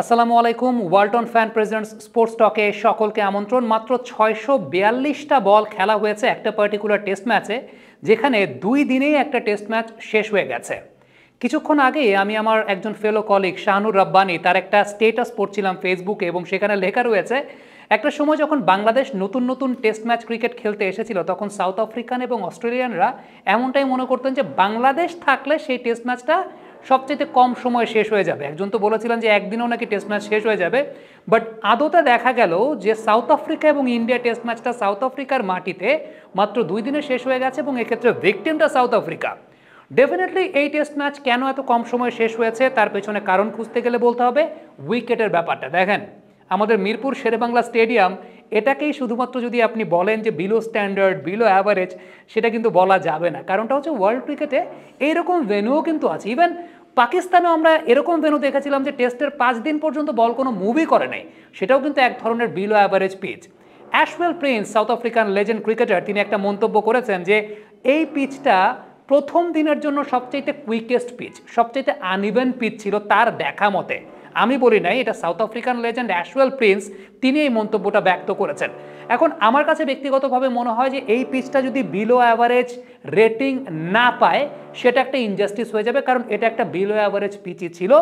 আসসালামু আলাইকুম Walton fan presents sports টকে সকলকে আমন্ত্রণ মাত্র ছয়শো বিয়াল্লিশটা বল খেলা হয়েছে একটা পার্টিকুলার টেস্ট ম্যাচে যেখানে দুই দিনেই একটা টেস্ট ম্যাচ শেষ হয়ে গেছে কিছুক্ষণ আগে আমি আমার একজন ফেলো কলিগ শাহানুর রাব্বানি তার একটা স্টেটাস পড়ছিলাম ফেসবুকে এবং সেখানে লেখা রয়েছে একটা সময় যখন বাংলাদেশ নতুন নতুন টেস্ট ম্যাচ ক্রিকেট খেলতে এসেছিল তখন সাউথ আফ্রিকান এবং অস্ট্রেলিয়ানরা এমনটাই মনে করতেন যে বাংলাদেশ থাকলে সেই টেস্ট ম্যাচটা সবচেয়ে কম সময় শেষ হয়ে যাবে একজন তো বলেছিলেন যে একদিনও নাকি টেস্ট ম্যাচ শেষ হয়ে যাবে বাট আদতে দেখা গেল যে সাউথ আফ্রিকা এবং ইন্ডিয়া টেস্ট ম্যাচটা সাউথ আফ্রিকার মাটিতে মাত্র দুই দিনে শেষ হয়ে গেছে এবং এক্ষেত্রে ভিকটিমটা সাউথ আফ্রিকা ডেফিনেটলি এই টেস্ট ম্যাচ কেন এত কম সময়ে শেষ হয়েছে তার পেছনে কারণ খুঁজতে গেলে বলতে হবে উইকেটের ব্যাপারটা দেখেন আমাদের মিরপুর শেরেবাংলা স্টেডিয়াম এটাকেই শুধুমাত্র যদি আপনি বলেন যে বিলো স্ট্যান্ডার্ড বিলো অ্যাভারেজ সেটা কিন্তু বলা যাবে না কারণটা হচ্ছে ওয়ার্ল্ড ক্রিকেটে এইরকম ভেনুও কিন্তু আছে ইভেন পাকিস্তানেও আমরা এরকম ভেনু দেখেছিলাম যে টেস্টের পাঁচ দিন পর্যন্ত বল কোনো মুভি করে নাই সেটাও কিন্তু এক ধরনের below average pitch Ashwell Prince South African legend cricketer তিনি একটা মন্তব্য করেছেন যে এই পিচটা প্রথম দিনের জন্য সবচাইতে কুইকেস্ট পিচ সবচাইতে আনইভেন পিচ ছিল তার দেখা মতে আমি বলি নাই এটা South African legend Ashwell Prince তিনি এই মন্তব্যটা ব্যক্ত করেছেন এখন আমার কাছে ব্যক্তিগতভাবে মনে হয় যে এই পিচটা যদি বিলো অ্যাভারেজ রেটিং না পায় সেটা একটা ইনজাস্টিস হয়ে যাবে কারণ এটা একটা বিলো অ্যাভারেজ পিচই ছিল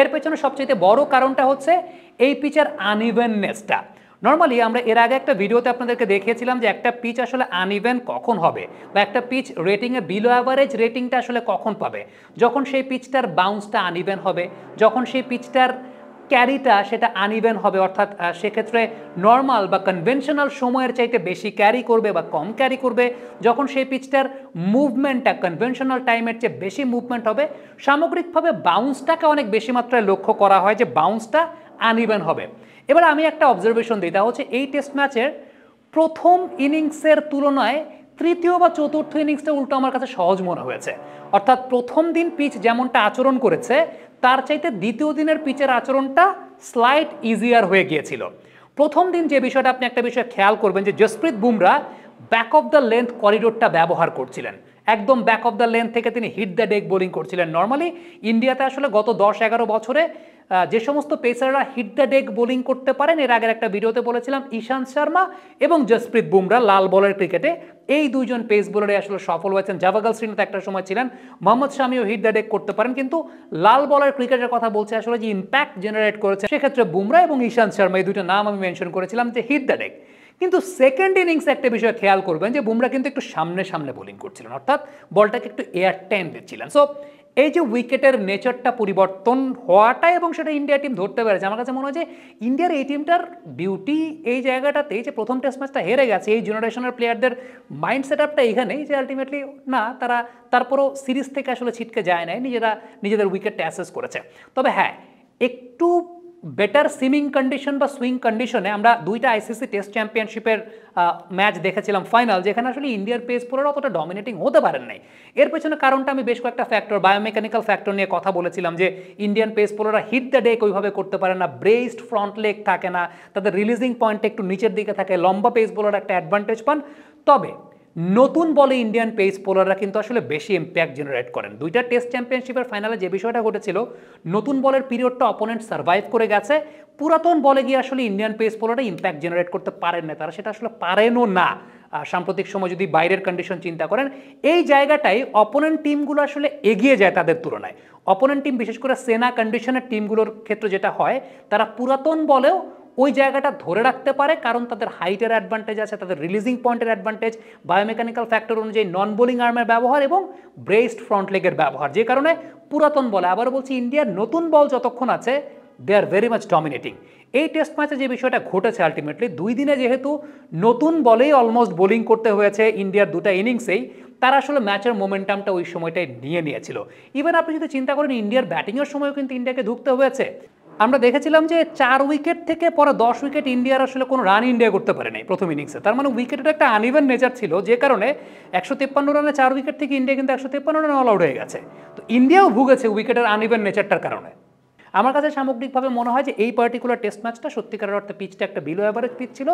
এর পেছনে সবচেয়ে বড় কারণটা হচ্ছে এই পিচের আনইভেননেসটা নর্মালি আমরা এর আগে একটা ভিডিওতে আপনাদেরকে দেখিয়েছিলাম যে একটা পিচ আসলে আনইভেন কখন হবে বা একটা পিচ রেটিংয়ে বিলো অ্যাভারেজ রেটিংটা আসলে কখন পাবে যখন সেই পিচটার বাউন্সটা আনইভেন হবে যখন সেই পিচটার ক্যারিটা সেটা আনইভেন হবে অর্থাৎ সেক্ষেত্রে নর্মাল বা কনভেনশনাল সময়ের চাইতে বেশি ক্যারি করবে বা কম ক্যারি করবে যখন সেই পিচটার মুভমেন্টটা কনভেনশনাল টাইমের চেয়ে বেশি মুভমেন্ট হবে সামগ্রিকভাবে বাউন্সটাকে অনেক বেশি মাত্রায় লক্ষ্য করা হয় যে বাউন্সটা আনইভেন হবে এবার আমি একটা অবজারভেশন দিই তা হচ্ছে এই টেস্ট ম্যাচের প্রথম ইনিংসের তুলনায় তৃতীয় বা চতুর্থ ইনিংসটা উল্টো আমার কাছে সহজ মনে হয়েছে অর্থাৎ প্রথম দিন পিচ যেমনটা আচরণ করেছে তার চাইতে দ্বিতীয় দিনের পিচের আচরণটা স্লাইট ইজিয়ার হয়ে গিয়েছিল প্রথম দিন যে বিষয়টা আপনি একটা বিষয় খেয়াল করবেন যে Jasprit Bumrah back of the length করিডোরটা ব্যবহার করছিলেন একদম ব্যাক অফ দ্য লেন্থ থেকে তিনি হিট দ্য ডেক বোলিং করছিলেন নর্মালি ইন্ডিয়াতে আসলে গত দশ এগারো বছরে যে সমস্ত পেসাররা হিট দ্য ডেক বোলিং করতে পারেন এর আগের একটা ভিডিওতে বলেছিলাম ঈশান্ত শর্মা এবং জসপ্রীত বুমরা লাল বলের ক্রিকেটে এই দুইজন পেস বোলারে আসলে সফল হয়েছেন জাভাগাল শ্রীনাথ একটা সময় ছিলেন মোহাম্মদ শামিও হিট দ্য ডেক করতে পারেন কিন্তু লাল বলের ক্রিকেটের কথা বলছে আসলে যে ইম্প্যাক্ট জেনারেট করেছে সেক্ষেত্রে বুমরা এবং ঈশান্ত শর্মা এই দুটো নাম আমি মেনশন করেছিলাম যে হিট দ্য ডেক কিন্তু সেকেন্ড ইনিংস একটা বিষয় খেয়াল করবেন যে বুমরা কিন্তু একটু সামনে সামনে বোলিং করছিলেন অর্থাৎ বলটাকে একটু এয়ার টাইম দিচ্ছিলেন সো এই যে উইকেটের নেচারটা পরিবর্তন হওয়াটা এবং সেটা ইন্ডিয়া টিম ধরতে পেরেছে আমার কাছে মনে হয় যে ইন্ডিয়ার এই টিমটার বিউটি এই জায়গাটাতে যে প্রথম টেস্ট ম্যাচটা হেরে গেছে এই জেনারেশনের প্লেয়ারদের মাইন্ড সেট আপটা এখানেই যে আলটিমেটলি না তারা তারপরও সিরিজ থেকে আসলে ছিটকে যায় নাই নিজেরা নিজেদের উইকেটটা অ্যাসেস করেছে তবে হ্যাঁ একটু বেটার সুইমিং কন্ডিশন বা সুইং কন্ডিশনে আমরা দুইটা আইসিসি টেস্ট চ্যাম্পিয়নশিপের ম্যাচ দেখেছিলাম ফাইনাল যেখানে আসলে ইন্ডিয়ার পেস পুরো অতটা ডমিনেটিং হতে পারেন নাই এর পেছনে কারণটা আমি বেশ কয়েকটা ফ্যাক্টর বায়োমেকানিক্যাল ফ্যাক্টর নিয়ে কথা বলেছিলাম যে ইন্ডিয়ান পেস বোলাররা হিট দ্য ডেক ওইভাবে করতে পারে না ব্রেস্ট ফ্রন্ট লেগ থাকে না তাদের রিলিজিং পয়েন্টটা একটু নিচের দিকে থাকে লম্বা পেস বোলার একটা অ্যাডভান্টেজ পান তবে নতুন বলে ইন্ডিয়ান পেস বোলাররা কিন্তু আসলে বেশি ইম্প্যাক্ট জেনারেট করেন দুইটা টেস্ট চ্যাম্পিয়নশিপের ফাইনালে যে বিষয়টা ঘটেছিল নতুন বলের পিরিয়ডটা অপোনেন্ট সার্ভাইভ করে গেছে পুরাতন বলে গিয়ে আসলে ইন্ডিয়ান পেস বোলাররা ইম্প্যাক্ট জেনারেট করতে পারেন না তারা সেটা আসলে পারেনও না সাম্প্রতিক সময় যদি বাইরের কন্ডিশন চিন্তা করেন এই জায়গাটাই অপোনেন্ট টিমগুলো আসলে এগিয়ে যায় তাদের তুলনায় অপোনেন্ট টিম বিশেষ করে সেনা কন্ডিশনের টিমগুলোর ক্ষেত্রে যেটা হয় তারা পুরাতন বলেও ওই জায়গাটা ধরে রাখতে পারে কারণ তাদের হাইটের অ্যাডভান্টেজ আছে তাদের রিলিজিং পয়েন্টের অ্যাডভান্টেজ বায়োমেকানিক্যাল ফ্যাক্টর অনুযায়ী নন বোলিং আর্মের ব্যবহার এবং ব্রেস্ট ফ্রন্ট লেগের ব্যবহার যে কারণে পুরাতন বলে আবারও বলছি ইন্ডিয়ার নতুন বল যতক্ষণ আছে they are very much dominating এই টেস্ট ম্যাচে যে বিষয়টা ঘটেছে আলটিমেটলি দুই দিনে যেহেতু নতুন বলেই অলমোস্ট বোলিং করতে হয়েছে ইন্ডিয়ার দুটা ইনিংসেই তারা আসলে ম্যাচের মোমেন্টামটা ওই সময়টায় নিয়ে নিয়েছিল ইভেন আপনি যদি চিন্তা করেন ইন্ডিয়ার ব্যাটিংয়ের সময়ও কিন্তু ইন্ডিয়াকে ধুকতে হয়েছে আমরা দেখেছিলাম যে চার উইকেট থেকে পরে দশ উইকেট ইন্ডিয়ার আসলে কোনো রান ইন্ডিয়া করতে পারে নাই প্রথম ইনিংসে তার মানে উইকেটের একটা আনইভেন নেচার ছিল যে কারণে একশো তেপ্পান্ন রানে চার উইকেট থেকে ইন্ডিয়া কিন্তু একশো তেপ্পান্ন রানে অল আউট হয়ে গেছে তো ইন্ডিয়াও ভুগেছে উইকেটের আনইভেন নেচারটার কারণে আমার কাছে সামগ্রিকভাবে মনে হয় যে এই পার্টিকুলার টেস্ট ম্যাচটা সত্যিকারের অর্থে পিচটা একটা বিলো অ্যাভারেজ পিচ ছিল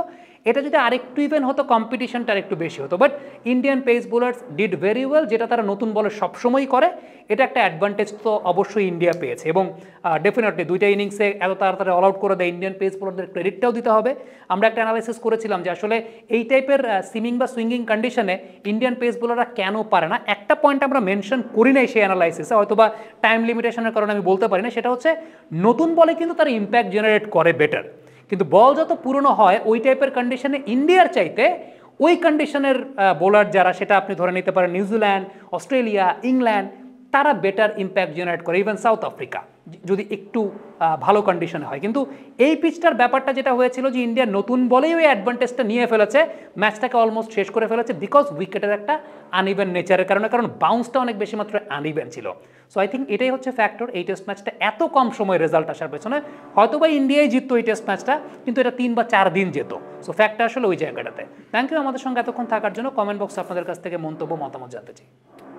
এটা যদি আরেকটু ইভেন হতো কম্পিটিশনটা আরেকটু বেশি হতো but Indian pace bowlers did very well যেটা তারা নতুন বলে সবসময়ই করে এটা একটা অ্যাডভান্টেজ তো অবশ্যই ইন্ডিয়া পেয়েছে এবং ডেফিনেটলি দুইটা ইনিংসে এত তাড়াতাড়ি অল আউট করে দেয় ইন্ডিয়ান পেস বোলারদের ক্রেডিটটাও দিতে হবে আমরা একটা অ্যানালাইসিস করেছিলাম যে আসলে এই টাইপের সিমিং বা সুইঙ্গিং কন্ডিশনে ইন্ডিয়ান পেস বোলাররা কেন পারে না একটা পয়েন্ট আমরা মেনশন করি নাই সেই অ্যানালাইসিসে হয়তো বা টাইম লিমিটেশনের কারণে আমি বলতে পারি না সেটা হচ্ছে নতুন বলে কিন্তু তারা ইম্প্যাক্ট জেনারেট করে বেটার কিন্তু বল যত পুরনো হয় ওই টাইপের কন্ডিশনে ইন্ডিয়ার চাইতে ওই কন্ডিশনের বোলার যারা সেটা আপনি ধরে নিতে পারেন নিউজিল্যান্ড অস্ট্রেলিয়া ইংল্যান্ড তারা বেটার ইম্প্যাক্ট জেনারেট করে ইভেন সাউথ আফ্রিকা যদি একটু ভালো কন্ডিশনে হয় কিন্তু এই পিচটার ব্যাপারটা যেটা হয়েছিল যে ইন্ডিয়া নতুন বলেই ওই অ্যাডভান্টেজটা নিয়ে ফেলেছে ম্যাচটাকে অলমোস্ট শেষ করে ফেলেছে বিকজ উইকেটের একটা আনইভেন নেচারের কারণে কারণ বাউন্সটা অনেক বেশি মাত্র আনইভেন ছিল সো আই থিঙ্ক এটাই হচ্ছে ফ্যাক্টর এই টেস্ট ম্যাচটা এত কম সময় রেজাল্ট আসার পেছনে হয়তো বা ইন্ডিয়াই জিততো এই টেস্ট ম্যাচটা কিন্তু এটা তিন বা চার দিন যেত সো ফ্যাক্টটা আসলে ওই জায়গাটাতে থ্যাংক ইউ আমাদের সঙ্গে এতক্ষণ থাকার জন্য কমেন্ট বক্সে আপনাদের কাছ থেকে মন্তব্য মতামত জানতে চাই